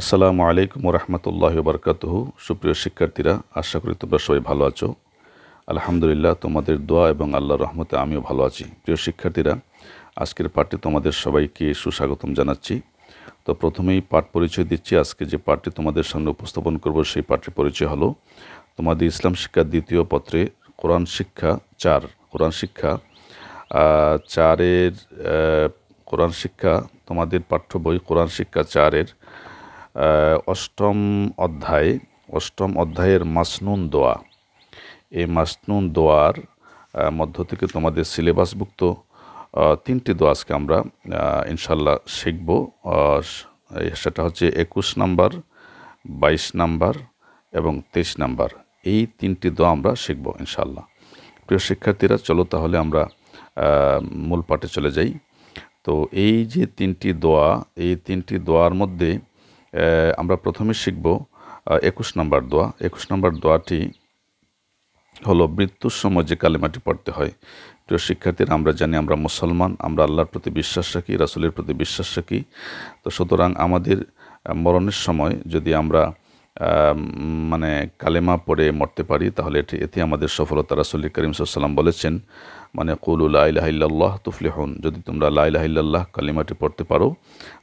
আসসালামু আলাইকুম রহমতুল্লাহ বরকাতহ সুপ্রিয় শিক্ষার্থীরা আশা করি তোমরা সবাই ভালো আছো আলহামদুলিল্লাহ তোমাদের দোয়া এবং আল্লাহর রহমতে আমিও ভালো আছি প্রিয় শিক্ষার্থীরা আজকের পাঠটি তোমাদের সবাইকে সুস্বাগতম জানাচ্ছি তো প্রথমেই পাঠ পরিচয় দিচ্ছি আজকে যে পাঠটি তোমাদের সামনে উপস্থাপন করব সেই পাঠটির পরিচয় হলো তোমাদের ইসলাম শিক্ষার দ্বিতীয় পত্রে কোরআন শিক্ষা চার কোরআন শিক্ষা চারের কোরআন শিক্ষা তোমাদের পাঠ্য বই কোরআন শিক্ষা চারের অষ্টম অধ্যায় অষ্টম অধ্যায়ের মাসনুন দোয়া এই মাসনুন দোয়ার মধ্য থেকে তোমাদের সিলেবাসভুক্ত তিনটি দোয়া আজকে আমরা ইনশাল্লাহ শিখব সেটা হচ্ছে একুশ নাম্বার বাইশ নাম্বার এবং তেইশ নাম্বার এই তিনটি দোয়া আমরা শিখব ইনশাল্লাহ প্রিয় শিক্ষার্থীরা চলো তাহলে আমরা মূল পাঠে চলে যাই তো এই যে তিনটি দোয়া এই তিনটি দোয়ার মধ্যে আমরা প্রথমে শিখব একুশ নম্বর দোয়া একুশ নম্বর দোয়াটি হলো মৃত্যুর সময় যে কালিমাটি পড়তে হয় প্রিয় শিক্ষার্থীরা আমরা জানি আমরা মুসলমান আমরা আল্লাহর প্রতি বিশ্বাস রাখি রাসুলের প্রতি বিশ্বাস রাখি তো সুতরাং আমাদের মরণের সময় যদি আমরা মানে কালেমা পড়ে মরতে পারি তাহলে এটি এতে আমাদের সফলতা রাসুল্লি করিম সাল্লাম বলেছেন মানে কুল লাইলাহিল্লাহ তুফলিহন যদি তোমরা লাইলাহিল্লাহ কালিমাটি পড়তে পারো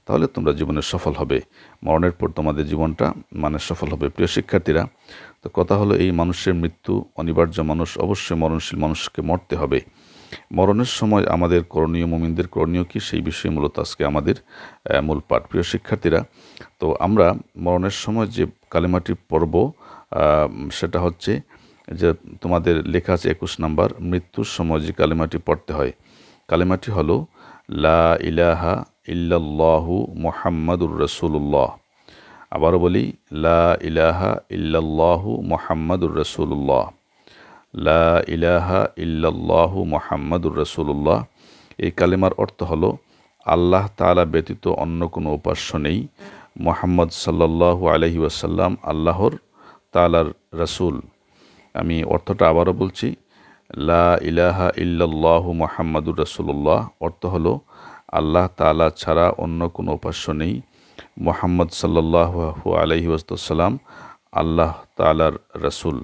তাহলে তোমরা জীবনে সফল হবে মরণের পর তোমাদের জীবনটা মানে সফল হবে প্রিয় শিক্ষার্থীরা তো কথা হলো এই মানুষের মৃত্যু অনিবার্য মানুষ অবশ্যই মরণশীল মানুষকে মরতে হবে মরণের সময় আমাদের করণীয় মোমিনদের করণীয় কি সেই বিষয়ে মূলত আজকে আমাদের মূল পাঠ প্রিয় শিক্ষার্থীরা তো আমরা মরণের সময় যে কালিমাটির পর্ব সেটা হচ্ছে যে তোমাদের লেখা আছে একুশ নাম্বার মৃত্যুর সময় যে কালিমাটি পড়তে হয় কালিমাটি হল লা ইলাহা ইল্লাল্লাহু মোহাম্মদুর রসুল্লাহ আবারও বলি লা ইলাহা ইল্লাল্লাহু মোহাম্মদুর রসুল্লাহ লা ইলাহা ইল্লাল্লাহু মোহাম্মদুর রসুল্লাহ এই কালিমার অর্থ হলো আল্লাহ তালা ব্যতীত অন্য কোনো উপাস্য নেই মোহাম্মদ সাল্লাহ আলহি ওয়াসাল্লাম আল্লাহর তালার রসুল আমি অর্থটা আবারও বলছি লা ইলাহা ইল্লাহ মোহাম্মদুর রসুল্লাহ অর্থ হলো আল্লাহ তালা ছাড়া অন্য কোনো উপাস্য নেই মোহাম্মদ সাল্লু আলহি ওয়াসাল্লাম আল্লাহ তালার রসুল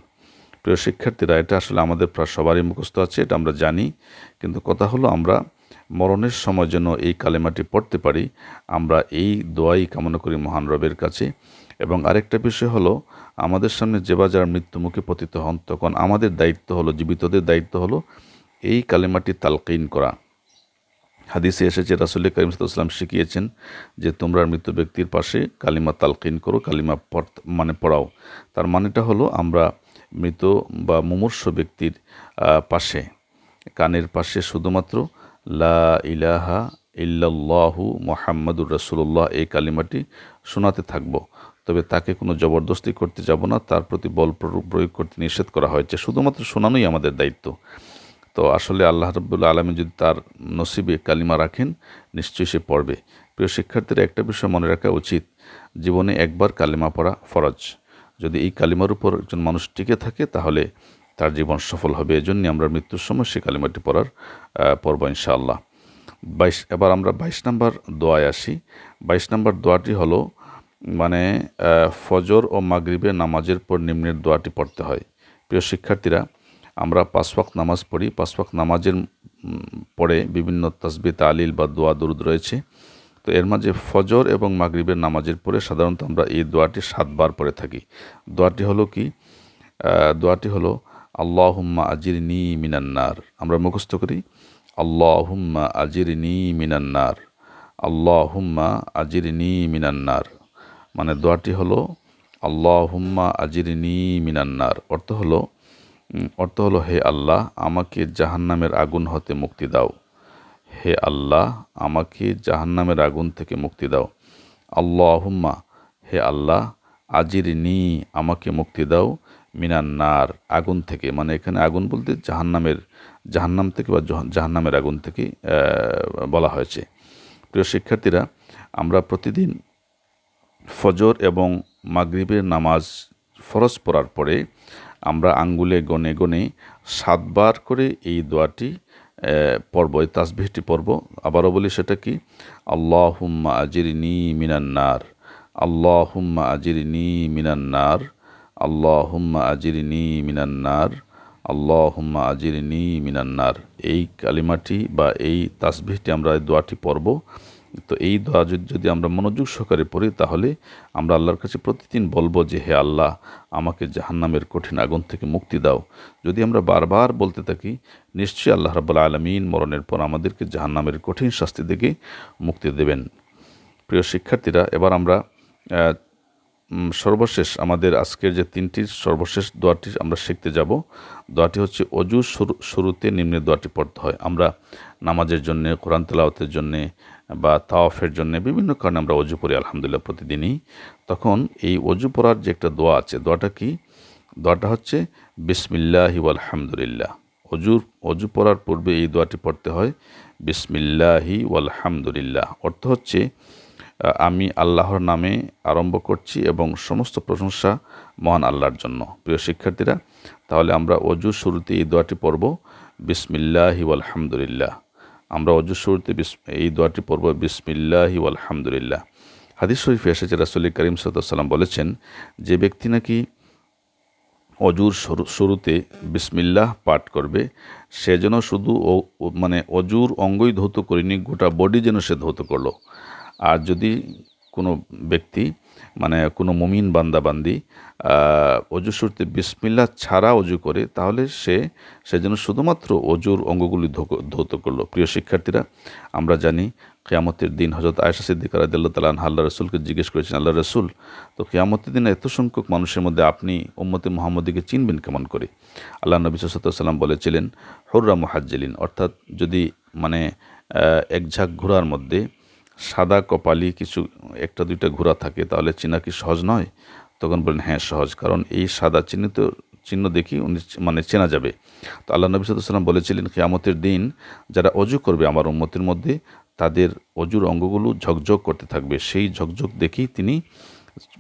প্রিয় শিক্ষার্থীরা এটা আসলে আমাদের প্রায় সবারই মুখস্থ আছে এটা আমরা জানি কিন্তু কথা হলো আমরা মরণের সময় যেন এই কালেমাটি পড়তে পারি আমরা এই দোয়াই কামনা করি মহান রবের কাছে এবং আরেকটা বিষয় হলো আমাদের সামনে বা যারা মৃত্যুমুখে পতিত হন তখন আমাদের দায়িত্ব হলো জীবিতদের দায়িত্ব হলো এই কালেমাটি তালকিন করা হাদিসে এসেছে রাসুল্লি করিম সাল্লাম শিখিয়েছেন যে তোমরা মৃত ব্যক্তির পাশে কালিমা তালকিন করো কালিমা পড় মানে পড়াও তার মানেটা হলো আমরা মৃত বা মুমূর্ষ ব্যক্তির পাশে কানের পাশে শুধুমাত্র লা ইলাহা ইল্লাল্লাহু মোহাম্মদুর রসুল্লাহ এই কালিমাটি শোনাতে থাকব তবে তাকে কোনো জবরদস্তি করতে যাব না তার প্রতি বল প্রয়োগ করতে নিষেধ করা হয়েছে শুধুমাত্র শোনানোই আমাদের দায়িত্ব তো আসলে আল্লাহ রব্বুল্লা আলমী যদি তার নসিবে কালিমা রাখেন নিশ্চয়ই সে পড়বে প্রিয় শিক্ষার্থীর একটা বিষয় মনে রাখা উচিত জীবনে একবার কালিমা পড়া ফরজ যদি এই কালিমার উপর একজন মানুষ টিকে থাকে তাহলে তার জীবন সফল হবে এজন্য আমরা মৃত্যুর সময় সে কালিমাটি পড়ার পর্ব ইনশাআল্লাহ বাইশ এবার আমরা বাইশ নম্বর দোয়ায় আসি বাইশ নম্বর দোয়াটি হলো মানে ফজর ও মাগরিবে নামাজের পর নিম্নের দোয়াটি পড়তে হয় প্রিয় শিক্ষার্থীরা আমরা পাঁচওয়াক নামাজ পড়ি পাঁচ নামাজের পরে বিভিন্ন তসবি তালিল বা দোয়া দুরুদ রয়েছে তো এর মাঝে ফজর এবং মাগরিবের নামাজের পরে সাধারণত আমরা এই দোয়াটি সাতবার পড়ে থাকি দোয়াটি হলো কি দোয়াটি হলো আল্লাহুম্মা আজির নি মিনান্নার আমরা মুখস্থ করি আল্লাহুম্মা আজির নি মিনান্নার আল্লাহুম্মা আজির নি মিনান্নার মানে দোয়াটি হলো আল্লাহুম্মা আজির নি মিনান্নার অর্থ হলো অর্থ হলো হে আল্লাহ আমাকে জাহান্নামের আগুন হতে মুক্তি দাও হে আল্লাহ আমাকে জাহান্নামের আগুন থেকে মুক্তি দাও আল্লাহুম্মা হে আল্লাহ আজির নি আমাকে মুক্তি দাও মিনান্নার আগুন থেকে মানে এখানে আগুন বলতে জাহান্নামের জাহান্নাম থেকে বা জাহান্নামের আগুন থেকে বলা হয়েছে প্রিয় শিক্ষার্থীরা আমরা প্রতিদিন ফজর এবং মাগরীবের নামাজ ফরজ পড়ার পরে আমরা আঙ্গুলে গনে গনে সাতবার করে এই দোয়াটি পর্ব এই তাসবিহটি পর্ব আবারও বলি সেটা কি আল্লাহ হুম্মা আজির নি মিনান্নার আল্লাহ হুম্মা আজির নি মিনান্নার আল্লাহ হুম্মা আজির নি মিনান্নার আল্লাহ হুম্মা আজির নি মিনান্নার এই কালিমাটি বা এই তাসবিহটি আমরা দোয়াটি পড়ব তো এই দোয়া যদি আমরা মনোযোগ সহকারে পড়ি তাহলে আমরা আল্লাহর কাছে প্রতিদিন বলবো যে হে আল্লাহ আমাকে জাহান্নামের কঠিন আগুন থেকে মুক্তি দাও যদি আমরা বারবার বলতে থাকি নিশ্চয়ই আল্লাহ রাবুল্লা আলমিন মরণের পর আমাদেরকে জাহান্নামের কঠিন শাস্তি থেকে মুক্তি দেবেন প্রিয় শিক্ষার্থীরা এবার আমরা সর্বশেষ আমাদের আজকের যে তিনটির সর্বশেষ দোয়াটি আমরা শিখতে যাব দোয়াটি হচ্ছে অজু শুরুতে নিম্নে দোয়াটি পড়তে হয় আমরা নামাজের জন্য কোরআন তেলাওতের জন্যে বা তাওয়াফের জন্য বিভিন্ন কারণে আমরা অজু পড়ি আলহামদুলিল্লাহ প্রতিদিনই তখন এই অজু পড়ার যে একটা দোয়া আছে দোয়াটা কি দোয়াটা হচ্ছে বিসমিল্লাহি আলহামদুলিল্লাহ অজুর অজু পড়ার পূর্বে এই দোয়াটি পড়তে হয় বিসমিল্লাহি আলহামদুলিল্লাহ অর্থ হচ্ছে আমি আল্লাহর নামে আরম্ভ করছি এবং সমস্ত প্রশংসা মহান আল্লাহর জন্য প্রিয় শিক্ষার্থীরা তাহলে আমরা অজু শুরুতে এই দোয়াটি পড়ব বিসমিল্লাহি আলহামদুলিল্লাহ আমরা অজু শুরুতে এই দোয়াটি পড়ব বিসমিল্লাহি আলহামদুলিল্লাহ হাদিস শরীফে এসেছে রাসুল করিম সাল্লাম বলেছেন যে ব্যক্তি নাকি অজুর শুরুতে বিসমিল্লাহ পাঠ করবে সে যেন শুধু মানে অজুর অঙ্গই ধৌত করিনি গোটা বডি যেন সে ধৌত করলো আর যদি কোনো ব্যক্তি মানে কোনো মুমিন বান্দাবান্দি অজু শুরুতে বিসমিল্লা ছাড়া অজু করে তাহলে সে সে যেন শুধুমাত্র অজুর অঙ্গগুলি ধৌত করলো প্রিয় শিক্ষার্থীরা আমরা জানি কেয়ামতের দিন হজরত আয়সা সিদ্দিক রাজিয়াল্লাহ তালান আল্লাহ রসুলকে জিজ্ঞেস করেছেন আল্লাহ রসুল তো কেয়ামতের দিন এত সংখ্যক মানুষের মধ্যে আপনি ওম্মতে মোহাম্মদীকে চিনবেন কেমন করে আল্লাহ নবী সাল্লাম বলেছিলেন হররা মহাজ্জেলিন অর্থাৎ যদি মানে এক ঝাঁক ঘোড়ার মধ্যে সাদা কপালি কিছু একটা দুইটা ঘোরা থাকে তাহলে চিনা কি সহজ নয় তখন বলেন হ্যাঁ সহজ কারণ এই সাদা চিহ্নিত চিহ্ন দেখি উনি মানে চেনা যাবে তো আল্লাহ নবী সাল্লাম বলেছিলেন কেয়ামতের দিন যারা অজু করবে আমার উন্মতির মধ্যে তাদের অজুর অঙ্গগুলো ঝকঝক করতে থাকবে সেই ঝকঝক দেখি তিনি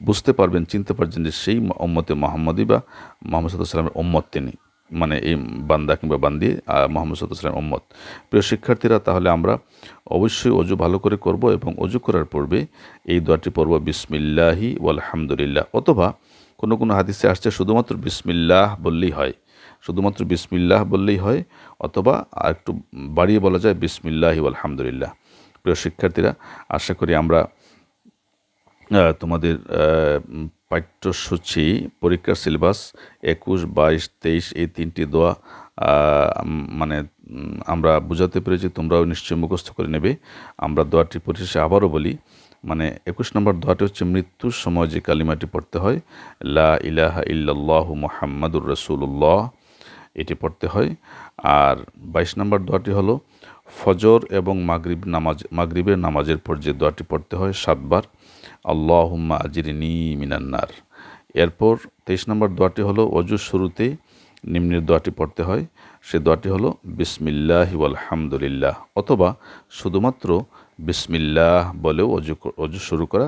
বুঝতে পারবেন চিনতে পারছেন যে সেই ওম্মতে মোহাম্মদী বা মোহাম্মদ সাল্লাহ সাল্লামের ওম্মত তিনি মানে এই বান্দা কিংবা বান্দি মোহাম্মদ সাল্লাম উম্মত প্রিয় শিক্ষার্থীরা তাহলে আমরা অবশ্যই অজু ভালো করে করব এবং অজু করার পূর্বে এই দোয়াটি পড়ব বিসমিল্লাহি আলহামদুলিল্লাহ অথবা কোনো কোনো হাদিসে আসছে শুধুমাত্র বিসমিল্লাহ বললেই হয় শুধুমাত্র বিসমিল্লাহ বললেই হয় অথবা একটু বাড়িয়ে বলা যায় বিসমিল্লাহি আলহামদুলিল্লাহ প্রিয় শিক্ষার্থীরা আশা করি আমরা তোমাদের পাঠ্যসূচি পরীক্ষার সিলেবাস একুশ বাইশ তেইশ এই তিনটি দোয়া মানে আমরা বুঝাতে পেরেছি তোমরাও নিশ্চয় মুখস্থ করে নেবে আমরা দোয়াটি পরিশেষে আবারও বলি মানে একুশ নম্বর দোয়াটি হচ্ছে মৃত্যুর সময় যে কালিমাটি পড়তে হয় লা ইলাহা ইল্লাল্লাহ মোহাম্মদুর রসুল্লাহ এটি পড়তে হয় আর বাইশ নম্বর দোয়াটি হলো ফজর এবং মাগরিব নামাজ মাগরিবের নামাজের পর যে দোয়াটি পড়তে হয় সাতবার আল্লাহুম্মা আজিরিনি মিনান্নার এরপর তেইশ নম্বর দোয়াটি হলো অজুর শুরুতে নিম্নের দোয়াটি পড়তে হয় সে দোয়াটি হলো বিসমিল্লাহি আলহামদুলিল্লাহ অথবা শুধুমাত্র বিসমিল্লাহ বলেও অজু অজু শুরু করা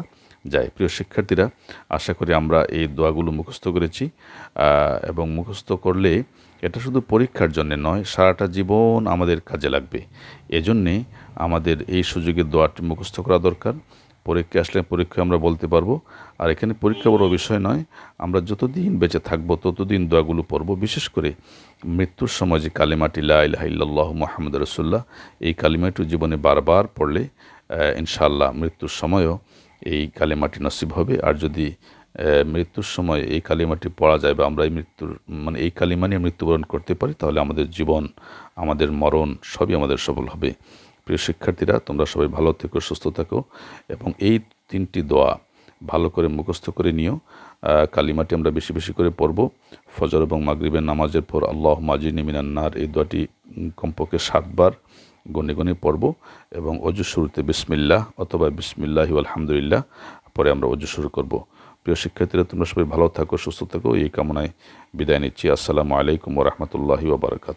যায় প্রিয় শিক্ষার্থীরা আশা করি আমরা এই দোয়াগুলো মুখস্থ করেছি এবং মুখস্থ করলে এটা শুধু পরীক্ষার জন্য নয় সারাটা জীবন আমাদের কাজে লাগবে এজন্যে আমাদের এই সুযোগে দোয়াটি মুখস্থ করা দরকার পরীক্ষা আসলে পরীক্ষা আমরা বলতে পারবো আর এখানে পরীক্ষা বড় বিষয় নয় আমরা যতদিন বেঁচে থাকবো ততদিন দোয়াগুলো পড়ব বিশেষ করে মৃত্যুর সময় যে কালিমাটি লাহ মোহাম্মদ রসুল্লাহ এই কালিমাটি জীবনে বারবার পড়লে ইনশাল্লাহ মৃত্যুর সময়ও এই কালিমাটি নসিব হবে আর যদি মৃত্যুর সময় এই কালিমাটি পড়া যায় বা আমরা এই মৃত্যুর মানে এই কালিমা নিয়ে মৃত্যুবরণ করতে পারি তাহলে আমাদের জীবন আমাদের মরণ সবই আমাদের সফল হবে প্রিয় শিক্ষার্থীরা তোমরা সবাই ভালো থেকো সুস্থ থাকো এবং এই তিনটি দোয়া ভালো করে মুখস্থ করে নিও কালিমাটি আমরা বেশি বেশি করে পড়ব ফজর এবং মাগরিবের নামাজের পর আল্লাহ মাজিনী নার এই দোয়াটি কমপক্ষে সাতবার গণে গণে পড়ব এবং অজু শুরুতে বিসমিল্লাহ অথবা বিসমিল্লাহ আলহামদুলিল্লাহ পরে আমরা অজু শুরু করব প্রিয় শিক্ষার্থীরা তোমরা সবাই ভালো থাকো সুস্থ থাকো এই কামনায় বিদায় নিচ্ছি আসসালামু আলাইকুম রহমতুল্লাহি ওবরাকাত